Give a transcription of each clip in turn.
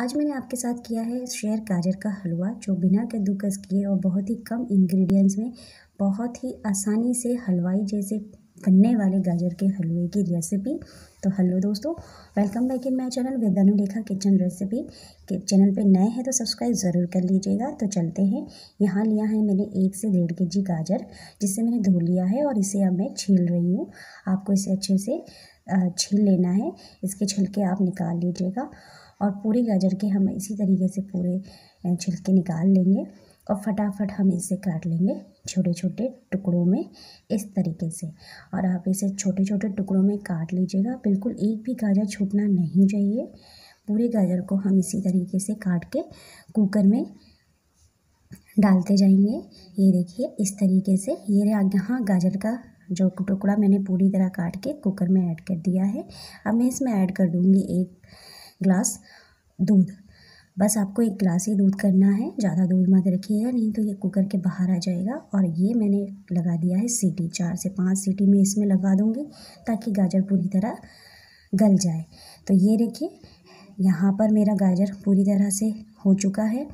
आज मैंने आपके साथ किया है शेयर गाजर का हलवा जो बिना कद्दूकस किए और बहुत ही कम इंग्रेडिएंट्स में बहुत ही आसानी से हलवाई जैसे बनने वाले गाजर के हलवे की रेसिपी तो हेलो दोस्तों welcome back in my channel with kitchen recipe के चैनल पे नए हैं तो सब्सक्राइब ज़रूर कर लीजिएगा तो चलते हैं यहाँ लिया है मैंने एक से डेढ़ के जी गाजर जिसे मैंने धो लिया है और इसे अब मैं छील रही हूँ आपको इसे अच्छे से छील लेना है इसके छिलके आप निकाल लीजिएगा और पूरे गाजर के हम इसी तरीके से पूरे छिलके निकाल लेंगे और फटाफट हम इसे काट लेंगे छोटे छोटे टुकड़ों में इस तरीके से और आप इसे छोटे छोटे टुकड़ों में काट लीजिएगा बिल्कुल एक भी गाजर छूटना नहीं चाहिए पूरे गाजर को हम इसी तरीके से काट के कुकर में डालते जाएंगे ये देखिए इस तरीके से ये यहाँ गाजर का जो टुकड़ा मैंने पूरी तरह काट के कुकर में ऐड कर दिया है अब मैं इसमें ऐड कर दूँगी एक ग्लास दूध बस आपको एक ग्लास ही दूध करना है ज़्यादा दूध मत रखिएगा नहीं तो ये कुकर के बाहर आ जाएगा और ये मैंने लगा दिया है सीटी चार से पाँच सीटी मैं इसमें लगा दूँगी ताकि गाजर पूरी तरह गल जाए तो ये देखिए यहाँ पर मेरा गाजर पूरी तरह से हो चुका है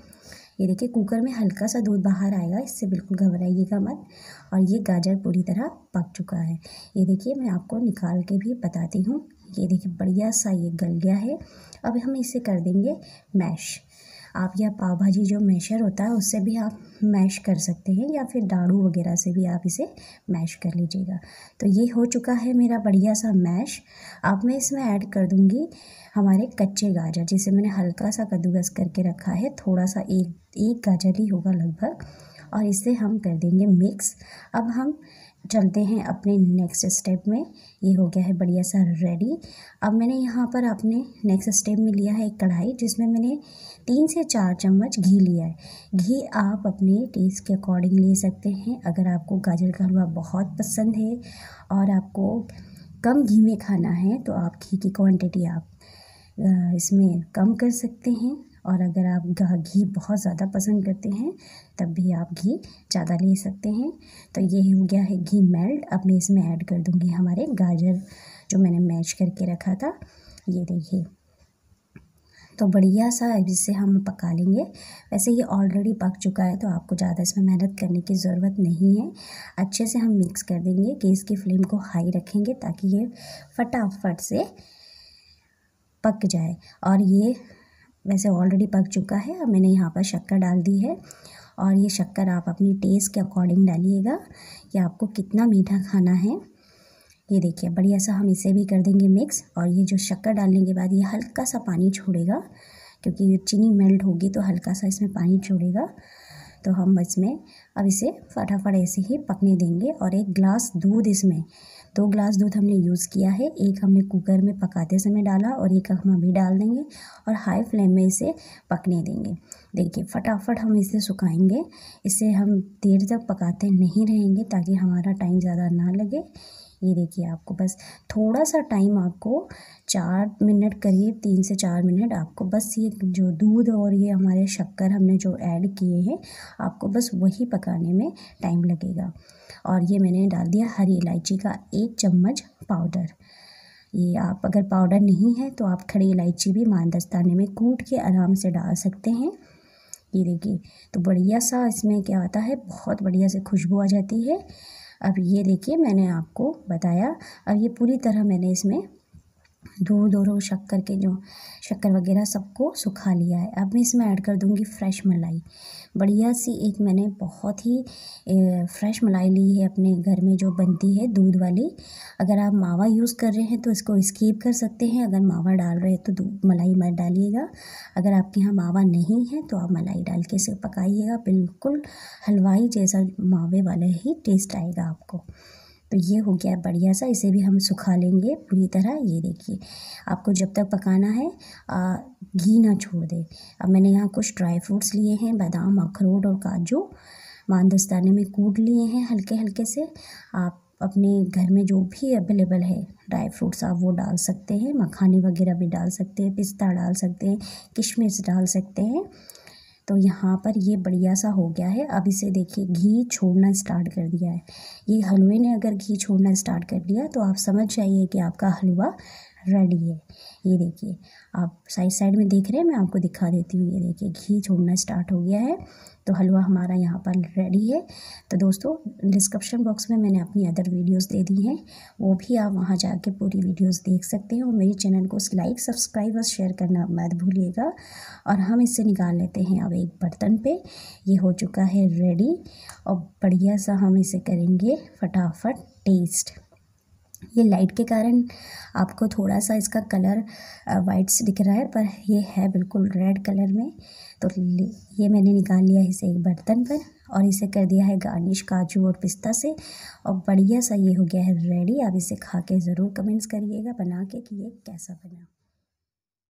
ये देखिए कुकर में हल्का सा दूध बाहर आएगा इससे बिल्कुल घबराइएगा मत और ये गाजर पूरी तरह पक चुका है ये देखिए मैं आपको निकाल के भी बताती हूँ ये देखिए बढ़िया सा ये गल गया है अब हम इसे कर देंगे मैश आप या पाव भाजी जो मैशर होता है उससे भी आप मैश कर सकते हैं या फिर डाड़ू वगैरह से भी आप इसे मैश कर लीजिएगा तो ये हो चुका है मेरा बढ़िया सा मैश अब मैं इसमें ऐड कर दूँगी हमारे कच्चे गाजर जिसे मैंने हल्का सा कद्दूकस करके रखा है थोड़ा सा एक एक गाजर ही होगा लगभग और इसे हम कर देंगे मिक्स अब हम चलते हैं अपने नेक्स्ट स्टेप में ये हो गया है बढ़िया सा रेडी अब मैंने यहाँ पर अपने नेक्स्ट स्टेप में लिया है एक कढ़ाई जिसमें मैंने तीन से चार चम्मच घी लिया है घी आप अपने टेस्ट के अकॉर्डिंग ले सकते हैं अगर आपको गाजर का हलवा बहुत पसंद है और आपको कम घी में खाना है तो आप घी की क्वान्टिटी आप इसमें कम कर सकते हैं और अगर आप घी बहुत ज़्यादा पसंद करते हैं तब भी आप घी ज़्यादा ले सकते हैं तो ये हो गया है घी मेल्ट अब मैं इसमें ऐड कर दूँगी हमारे गाजर जो मैंने मैश करके रखा था ये देखिए तो बढ़िया सा जिससे हम पका लेंगे वैसे ये ऑलरेडी पक चुका है तो आपको ज़्यादा इसमें मेहनत करने की ज़रूरत नहीं है अच्छे से हम मिक्स कर देंगे गैस की फ्लेम को हाई रखेंगे ताकि ये फटाफट से पक जाए और ये वैसे ऑलरेडी पक चुका है अब मैंने यहाँ पर शक्कर डाल दी है और ये शक्कर आप अपनी टेस्ट के अकॉर्डिंग डालिएगा कि आपको कितना मीठा खाना है ये देखिए बढ़िया सा हम इसे भी कर देंगे मिक्स और ये जो शक्कर डालने के बाद ये हल्का सा पानी छोड़ेगा क्योंकि ये चीनी मेल्ट होगी तो हल्का सा इसमें पानी छोड़ेगा तो हम इसमें अब इसे फटाफट ऐसे ही पकने देंगे और एक ग्लास दूध इसमें दो ग्लास दूध हमने यूज़ किया है एक हमने कुकर में पकाते समय डाला और एक हम अभी डाल देंगे और हाई फ्लेम में इसे पकने देंगे देखिए फटाफट हम इसे सुखाएंगे इसे हम देर तक पकाते नहीं रहेंगे ताकि हमारा टाइम ज़्यादा ना लगे ये देखिए आपको बस थोड़ा सा टाइम आपको चार मिनट करीब तीन से चार मिनट आपको बस ये जो दूध और ये हमारे शक्कर हमने जो ऐड किए हैं आपको बस वही पकाने में टाइम लगेगा और ये मैंने डाल दिया हरी इलायची का एक चम्मच पाउडर ये आप अगर पाउडर नहीं है तो आप खड़ी इलायची भी मानदस्ताने में कूट के आराम से डाल सकते हैं ये देखिए तो बढ़िया सा इसमें क्या आता है बहुत बढ़िया से खुशबू आ जाती है अब ये देखिए मैंने आपको बताया अब ये पूरी तरह मैंने इसमें दूर और शक्कर के जो शक्कर वगैरह सबको सुखा लिया है अब मैं इसमें ऐड कर दूंगी फ्रेश मलाई बढ़िया सी एक मैंने बहुत ही फ्रेश मलाई ली है अपने घर में जो बनती है दूध वाली अगर आप मावा यूज़ कर रहे हैं तो इसको स्कीप कर सकते हैं अगर मावा डाल रहे हैं तो मलाई मत डालिएगा अगर आपके यहाँ मावा नहीं है तो आप मलाई डाल के इसे पकाइएगा बिल्कुल हलवाई जैसा मावे वाला ही टेस्ट आएगा आपको तो ये हो गया बढ़िया सा इसे भी हम सुखा लेंगे पूरी तरह ये देखिए आपको जब तक पकाना है आ, घी ना छोड़ दे अब मैंने यहाँ कुछ ड्राई फ्रूट्स लिए हैं बादाम अखरोट और काजू मानदस्ताने में कूट लिए हैं हल्के हल्के से आप अपने घर में जो भी अवेलेबल है ड्राई फ्रूट्स आप वो डाल सकते हैं मखाने वगैरह भी डाल सकते हैं पिस्ता डाल सकते हैं किशमिश डाल सकते हैं तो यहाँ पर ये बढ़िया सा हो गया है अब इसे देखिए घी छोड़ना स्टार्ट कर दिया है ये हलवे ने अगर घी छोड़ना स्टार्ट कर दिया तो आप समझ जाइए कि आपका हलवा रेडी है ये देखिए आप साइड साइड में देख रहे हैं मैं आपको दिखा देती हूँ ये देखिए घी छोड़ना स्टार्ट हो गया है तो हलवा हमारा यहाँ पर रेडी है तो दोस्तों डिस्क्रिप्शन बॉक्स में मैंने अपनी अदर वीडियोस दे दी हैं वो भी आप वहाँ जाके पूरी वीडियोस देख सकते हैं और मेरे चैनल को लाइक सब्सक्राइब और शेयर करना मत भूलिएगा और हम इसे निकाल लेते हैं अब एक बर्तन पर ये हो चुका है रेडी और बढ़िया सा हम इसे करेंगे फटाफट टेस्ट ये लाइट के कारण आपको थोड़ा सा इसका कलर से दिख रहा है पर ये है बिल्कुल रेड कलर में तो ये मैंने निकाल लिया इसे एक बर्तन पर और इसे कर दिया है गार्निश काजू और पिस्ता से और बढ़िया सा ये हो गया है रेडी आप इसे खा के ज़रूर कमेंट्स करिएगा बना के कि ये कैसा बना